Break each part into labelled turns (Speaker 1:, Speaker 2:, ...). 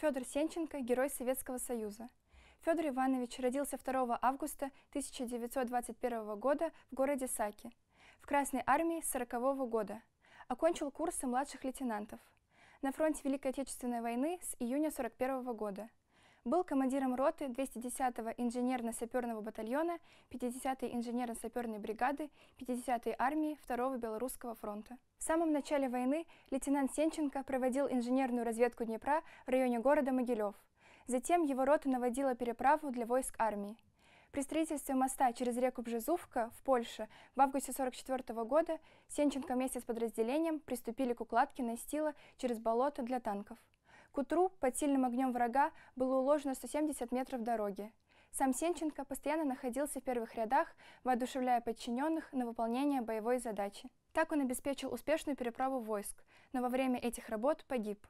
Speaker 1: Федор Сенченко – герой Советского Союза. Федор Иванович родился 2 августа 1921 года в городе Саки. В Красной армии с 40 -го года. Окончил курсы младших лейтенантов. На фронте Великой Отечественной войны с июня 41 года. Был командиром роты 210-го инженерно-саперного батальона 50-й инженерно-саперной бригады 50-й армии 2-го Белорусского фронта. В самом начале войны лейтенант Сенченко проводил инженерную разведку Днепра в районе города Могилев. Затем его рота наводила переправу для войск армии. При строительстве моста через реку Бжезувка в Польше в августе 1944 года Сенченко вместе с подразделением приступили к укладке настила через болото для танков. К утру под сильным огнем врага было уложено 170 метров дороги. Сам Сенченко постоянно находился в первых рядах, воодушевляя подчиненных на выполнение боевой задачи. Так он обеспечил успешную переправу войск, но во время этих работ погиб.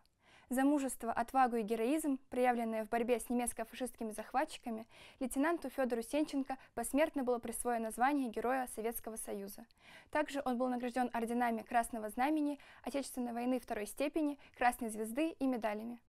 Speaker 1: За мужество, отвагу и героизм, проявленные в борьбе с немецко-фашистскими захватчиками, лейтенанту Федору Сенченко посмертно было присвоено звание Героя Советского Союза. Также он был награжден орденами Красного Знамени, Отечественной войны второй степени, Красной Звезды и медалями.